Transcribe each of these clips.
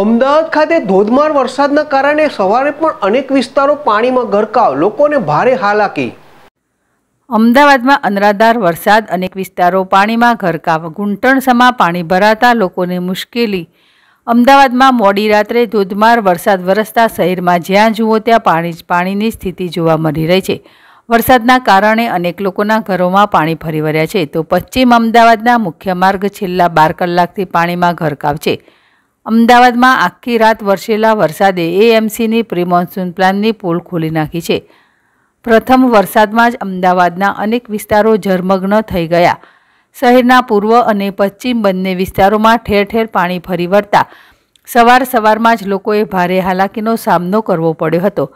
અમદાવાદ ખાતે ધોધમાર વરસાદના કારણે સવારે પણ અનેક વિસ્તારો પાણીમાં ગરકાવ લોકોને ભારે હાલાકી અમદાવાદમાં અનરાધાર વરસાદ અનેક વિસ્તારો પાણીમાં ગરકાવ ઘૂંટણસમાં પાણી ભરાતા લોકોને મુશ્કેલી અમદાવાદમાં મોડી રાત્રે ધોધમાર વરસાદ વરસતા શહેરમાં જ્યાં જુઓ ત્યાં પાણી પાણીની સ્થિતિ જોવા મળી રહી છે વરસાદના કારણે અનેક લોકોના ઘરોમાં પાણી ફરી વળ્યા છે તો પશ્ચિમ અમદાવાદના મુખ્ય માર્ગ છેલ્લા બાર કલાકથી પાણીમાં ગરકાવ છે અમદાવાદમાં આખી રાત વરસેલા વરસાદે એએમસીની પ્રી મોન્સૂન પ્લાનની પોલ ખોલી નાખી છે પ્રથમ વરસાદમાં જ અમદાવાદના અનેક વિસ્તારો ઝરમગ્ન થઈ ગયા શહેરના પૂર્વ અને પશ્ચિમ બંને વિસ્તારોમાં ઠેર ઠેર પાણી ફરી વળતા સવાર સવારમાં જ લોકોએ ભારે હાલાકીનો સામનો કરવો પડ્યો હતો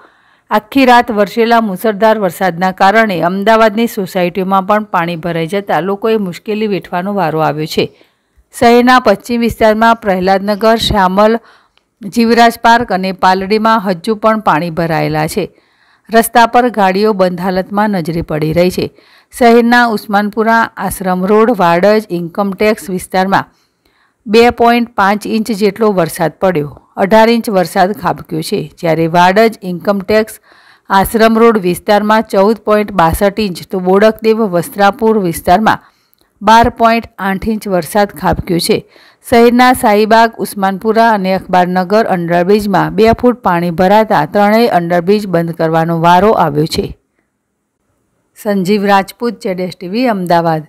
આખી રાત વરસેલા મુસળધાર વરસાદના કારણે અમદાવાદની સોસાયટીઓમાં પણ પાણી ભરાઈ જતા લોકોએ મુશ્કેલી વેઠવાનો વારો આવ્યો છે શહેરના પશ્ચિમ વિસ્તારમાં પ્રહલાદનગર શ્યામલ જીવરાજ પાર્ક અને પાલડીમાં હજુ પણ પાણી ભરાયેલા છે રસ્તા પર ગાડીઓ બંધ હાલતમાં નજરે પડી રહી છે શહેરના ઉસ્માનપુરા આશ્રમ રોડ વાડજ ઇન્કમટેક્સ વિસ્તારમાં બે પોઈન્ટ પાંચ ઇંચ જેટલો વરસાદ પડ્યો અઢાર ઇંચ વરસાદ ખાબક્યો છે જ્યારે વાડજ ઇન્કમટેક્સ આશ્રમ રોડ વિસ્તારમાં ચૌદ પોઈન્ટ બાસઠ ઇંચ તો બોડકદેવ વસ્ત્રાપુર વિસ્તારમાં બાર પોઈન્ટ આઠ ઇંચ વરસાદ ખાબક્યો છે શહેરના સાઈબાગ ઉસ્માનપુરા અને અખબારનગર અંડરબ્રિજમાં બે ફૂટ પાણી ભરાતા ત્રણેય અંડરબ્રિજ બંધ કરવાનો વારો આવ્યો છે સંજીવ રાજપૂત જેડેશ ટીવી અમદાવાદ